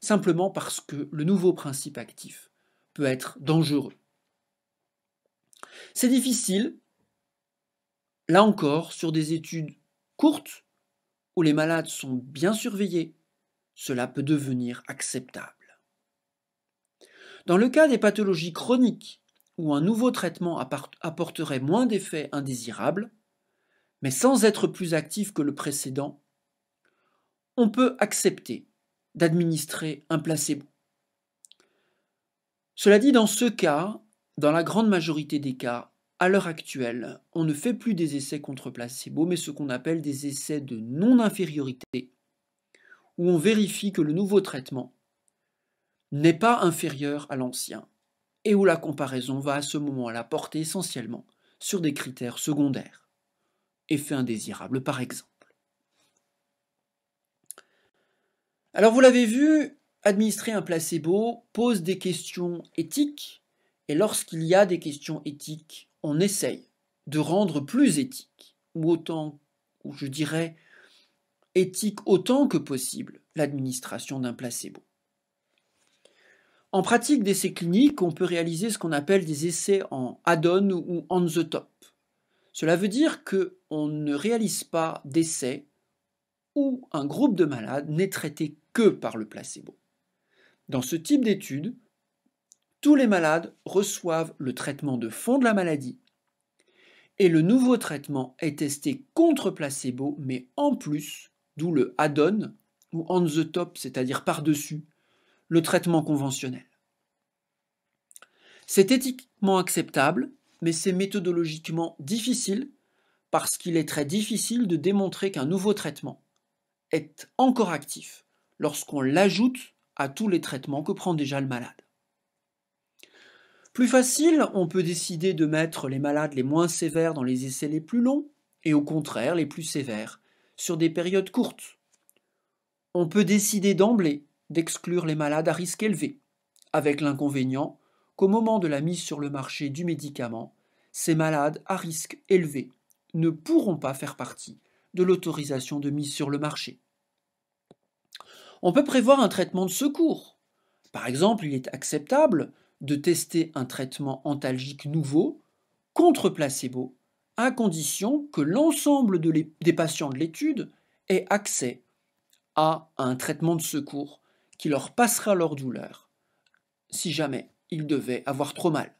simplement parce que le nouveau principe actif peut être dangereux. C'est difficile, là encore, sur des études courtes, où les malades sont bien surveillés, cela peut devenir acceptable. Dans le cas des pathologies chroniques, où un nouveau traitement apporterait moins d'effets indésirables, mais sans être plus actif que le précédent, on peut accepter d'administrer un placebo. Cela dit, dans ce cas, dans la grande majorité des cas, à l'heure actuelle, on ne fait plus des essais contre placebo, mais ce qu'on appelle des essais de non-infériorité, où on vérifie que le nouveau traitement n'est pas inférieur à l'ancien, et où la comparaison va à ce moment-là porter essentiellement sur des critères secondaires effet indésirable, par exemple. Alors vous l'avez vu, administrer un placebo pose des questions éthiques, et lorsqu'il y a des questions éthiques, on essaye de rendre plus éthique, ou autant, ou je dirais éthique autant que possible, l'administration d'un placebo. En pratique d'essais cliniques, on peut réaliser ce qu'on appelle des essais en add-on ou on the top. Cela veut dire qu'on ne réalise pas d'essais où un groupe de malades n'est traité que par le placebo. Dans ce type d'étude, tous les malades reçoivent le traitement de fond de la maladie et le nouveau traitement est testé contre placebo, mais en plus, d'où le add-on ou on the top, c'est-à-dire par-dessus, le traitement conventionnel. C'est éthiquement acceptable mais c'est méthodologiquement difficile parce qu'il est très difficile de démontrer qu'un nouveau traitement est encore actif lorsqu'on l'ajoute à tous les traitements que prend déjà le malade. Plus facile, on peut décider de mettre les malades les moins sévères dans les essais les plus longs, et au contraire les plus sévères, sur des périodes courtes. On peut décider d'emblée d'exclure les malades à risque élevé, avec l'inconvénient au moment de la mise sur le marché du médicament, ces malades à risque élevé ne pourront pas faire partie de l'autorisation de mise sur le marché. On peut prévoir un traitement de secours. Par exemple, il est acceptable de tester un traitement antalgique nouveau contre placebo, à condition que l'ensemble des patients de l'étude aient accès à un traitement de secours qui leur passera leur douleur, si jamais il devait avoir trop mal.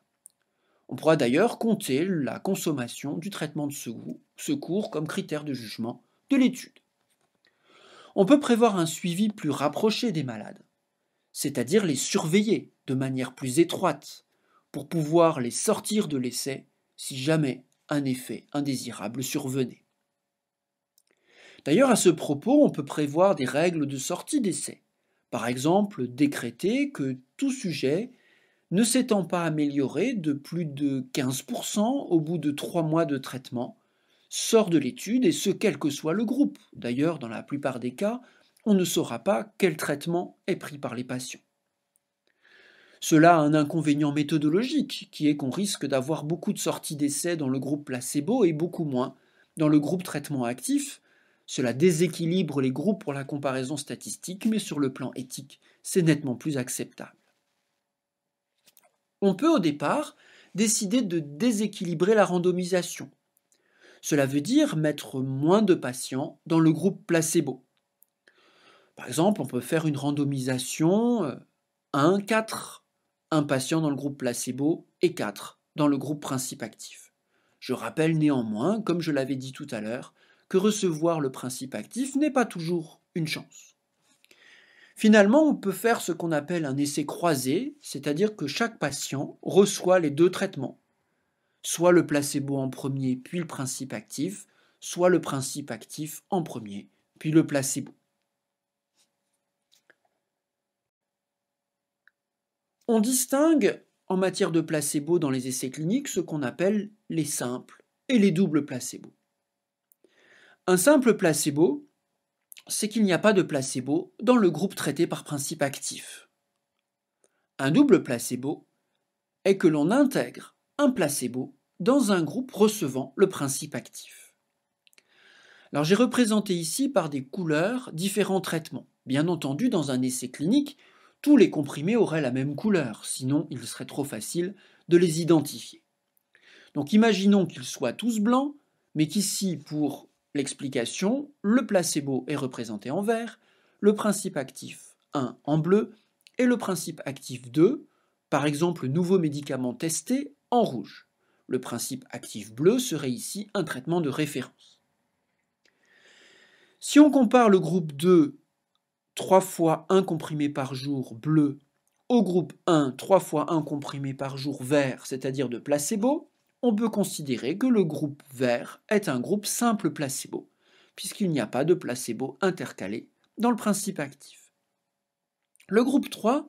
On pourra d'ailleurs compter la consommation du traitement de secours comme critère de jugement de l'étude. On peut prévoir un suivi plus rapproché des malades, c'est-à-dire les surveiller de manière plus étroite pour pouvoir les sortir de l'essai si jamais un effet indésirable survenait. D'ailleurs, à ce propos, on peut prévoir des règles de sortie d'essai. Par exemple, décréter que tout sujet ne s'étant pas amélioré de plus de 15% au bout de trois mois de traitement, sort de l'étude et ce quel que soit le groupe. D'ailleurs, dans la plupart des cas, on ne saura pas quel traitement est pris par les patients. Cela a un inconvénient méthodologique, qui est qu'on risque d'avoir beaucoup de sorties d'essais dans le groupe placebo et beaucoup moins dans le groupe traitement actif. Cela déséquilibre les groupes pour la comparaison statistique, mais sur le plan éthique, c'est nettement plus acceptable. On peut au départ décider de déséquilibrer la randomisation. Cela veut dire mettre moins de patients dans le groupe placebo. Par exemple, on peut faire une randomisation 1, euh, 4, un patient dans le groupe placebo et 4 dans le groupe principe actif. Je rappelle néanmoins, comme je l'avais dit tout à l'heure, que recevoir le principe actif n'est pas toujours une chance. Finalement, on peut faire ce qu'on appelle un essai croisé, c'est-à-dire que chaque patient reçoit les deux traitements, soit le placebo en premier puis le principe actif, soit le principe actif en premier puis le placebo. On distingue en matière de placebo dans les essais cliniques ce qu'on appelle les simples et les doubles placebos. Un simple placebo, c'est qu'il n'y a pas de placebo dans le groupe traité par principe actif. Un double placebo est que l'on intègre un placebo dans un groupe recevant le principe actif. Alors j'ai représenté ici par des couleurs différents traitements. Bien entendu, dans un essai clinique, tous les comprimés auraient la même couleur, sinon il serait trop facile de les identifier. Donc imaginons qu'ils soient tous blancs, mais qu'ici, pour L'explication, le placebo est représenté en vert, le principe actif 1 en bleu et le principe actif 2, par exemple nouveau médicament testé, en rouge. Le principe actif bleu serait ici un traitement de référence. Si on compare le groupe 2, 3 fois 1 comprimé par jour bleu, au groupe 1, 3 fois 1 comprimé par jour vert, c'est-à-dire de placebo, on peut considérer que le groupe vert est un groupe simple placebo, puisqu'il n'y a pas de placebo intercalé dans le principe actif. Le groupe 3,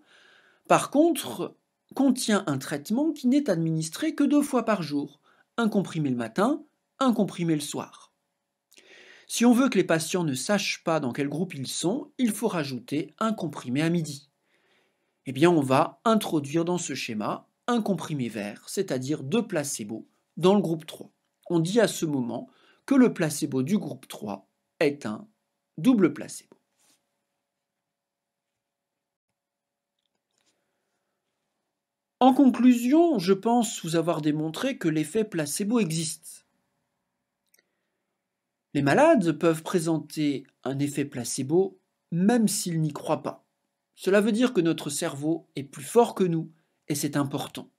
par contre, contient un traitement qui n'est administré que deux fois par jour, un comprimé le matin, un comprimé le soir. Si on veut que les patients ne sachent pas dans quel groupe ils sont, il faut rajouter un comprimé à midi. Eh bien, on va introduire dans ce schéma un comprimé vert, c'est-à-dire deux placebos, dans le groupe 3. On dit à ce moment que le placebo du groupe 3 est un double placebo. En conclusion, je pense vous avoir démontré que l'effet placebo existe. Les malades peuvent présenter un effet placebo même s'ils n'y croient pas. Cela veut dire que notre cerveau est plus fort que nous et c'est important.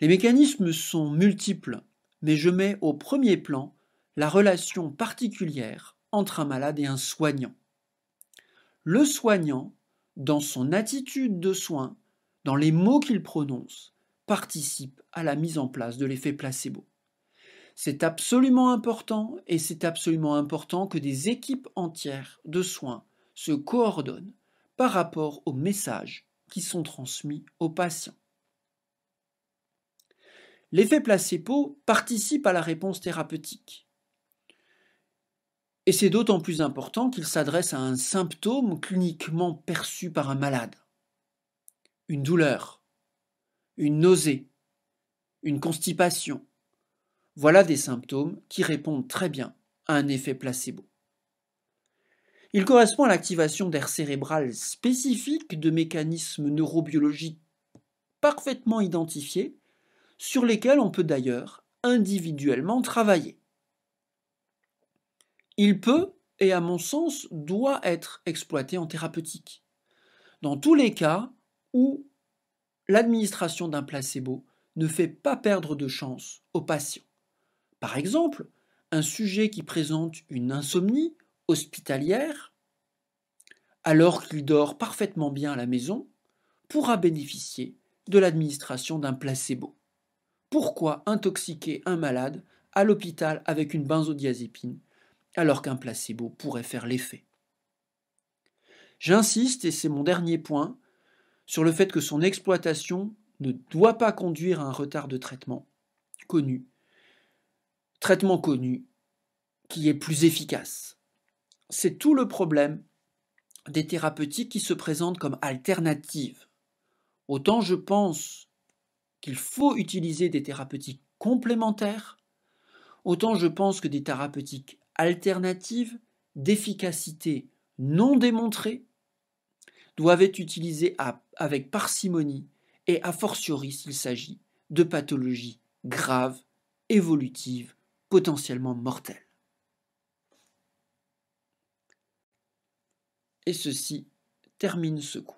Les mécanismes sont multiples, mais je mets au premier plan la relation particulière entre un malade et un soignant. Le soignant, dans son attitude de soin, dans les mots qu'il prononce, participe à la mise en place de l'effet placebo. C'est absolument important et c'est absolument important que des équipes entières de soins se coordonnent par rapport au message qui sont transmis aux patients. L'effet placebo participe à la réponse thérapeutique. Et c'est d'autant plus important qu'il s'adresse à un symptôme cliniquement perçu par un malade. Une douleur, une nausée, une constipation. Voilà des symptômes qui répondent très bien à un effet placebo. Il correspond à l'activation d'aires cérébrales spécifiques, de mécanismes neurobiologiques parfaitement identifiés, sur lesquels on peut d'ailleurs individuellement travailler. Il peut, et à mon sens, doit être exploité en thérapeutique. Dans tous les cas où l'administration d'un placebo ne fait pas perdre de chance aux patients. Par exemple, un sujet qui présente une insomnie hospitalière, alors qu'il dort parfaitement bien à la maison, pourra bénéficier de l'administration d'un placebo. Pourquoi intoxiquer un malade à l'hôpital avec une benzodiazépine alors qu'un placebo pourrait faire l'effet J'insiste, et c'est mon dernier point, sur le fait que son exploitation ne doit pas conduire à un retard de traitement connu, traitement connu qui est plus efficace. C'est tout le problème des thérapeutiques qui se présentent comme alternatives. Autant je pense qu'il faut utiliser des thérapeutiques complémentaires, autant je pense que des thérapeutiques alternatives d'efficacité non démontrée doivent être utilisées à, avec parcimonie et a fortiori s'il s'agit de pathologies graves, évolutives, potentiellement mortelles. Et ceci termine ce coup.